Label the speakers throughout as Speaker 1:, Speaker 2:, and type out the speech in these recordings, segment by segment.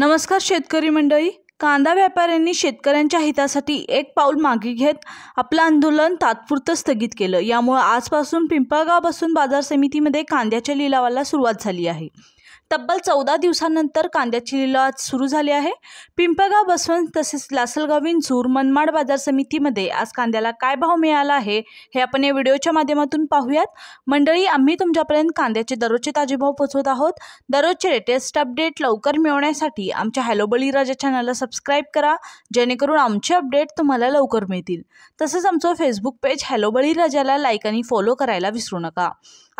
Speaker 1: नमस्कार शेतकरी मंडळी कांदा व्यापाऱ्यांनी शेतकऱ्यांच्या हितासाठी एक पाऊल मागे घेत आपलं आंदोलन तात्पुरतं स्थगित केलं यामुळे आजपासून पिंपळगावपासून बाजार समितीमध्ये कांद्याच्या लिलावाला सुरुवात झाली आहे तब्बल चौदा दिवसानंतर कांद्याची लिलावात सुरू झाली आहे पिंपळगाव बसवंत तसेच लासलगाव विंचूर मनमाड बाजार समितीमध्ये आज कांद्याला काय भाव मिळाला आहे हे आपण या व्हिडिओच्या माध्यमातून पाहूयात मंडळी आम्ही तुमच्यापर्यंत कांद्याचे दररोजचे ताजे भाव पोचवत आहोत दररोजचे लेटेस्ट अपडेट लवकर मिळवण्यासाठी आमच्या हॅलो बळीराजा चॅनलला सबस्क्राईब करा जेणेकरून आमचे अपडेट तुम्हाला लवकर मिळतील तसंच आमचं फेसबुक पेज हॅलो बळीराजाला लाईक आणि फॉलो करायला विसरू नका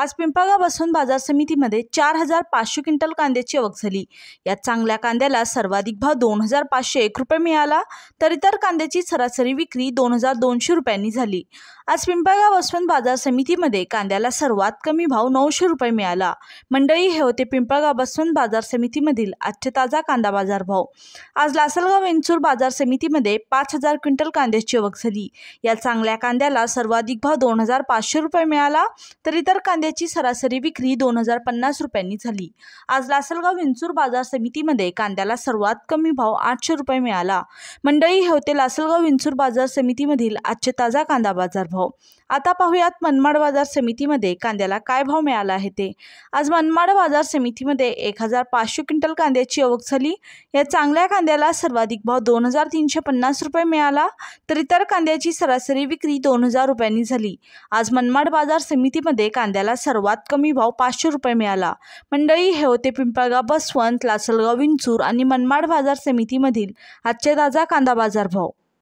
Speaker 1: आज पिंपळगाव बसवंत बाजार समितीमध्ये चार हजार पाचशे क्विंटल कांद्याची आवक झाली या चांगल्या कांद्याला सर्वाधिक भाव दोन हजार पाचशे एक रुपये मिळाला तर इतर कांद्याची सरासरी विक्री दोन हजार दोनशे रुपयांनी झाली आज पिंपळगाव वसवंत बाजार समितीमध्ये कांद्याला सर्वात कमी भाव नऊशे रुपये मिळाला मंडळी हे होते पिंपळगाव वसवंत बाजार समितीमधील आजचे ताजा कांदा बाजार भाव आज लासलगाव वेंचूर बाजार समितीमध्ये पाच हजार क्विंटल कांद्याची आवक झाली या चांगल्या कांद्याला सर्वाधिक भाव दोन हजार पाचशे रुपये मिळाला तर इतर कांद्याची सरासरी विक्री दोन हजार पन्नास रुपयांनी झाली आज लासलगाव विंचूर बाजार समितीमध्ये कांद्याला सर्वात कमी भाव आठशे रुपये मिळाला मंडळी हे होते लासलगाव विंचूर बाजार समितीमधील आजचे ताजा कांदा बाजार भाव आता पाहूयात मनमाड बाजार समितीमध्ये कांद्याला काय भाव मिळाला आहे ते आज मनमाड बाजार समितीमध्ये एक हजार पाचशे क्विंटल कांद्याची आवक झाली या चांगल्या कांद्याला सर्वाधिक भाव दोन हजार तीनशे पन्नास रुपये मिळाला तर इतर कांद्याची सरासरी विक्री दोन हजार रुपयांनी झाली आज मनमाड बाजार समितीमध्ये कांद्याला सर्वात कमी भाव पाचशे रुपये मिळाला मंडळी हे ते पिंपळगाव बसवंत लासलगाव विंचूर आणि मनमाड बाजार समितीमधील आजचे ताजा कांदा बाजार भाव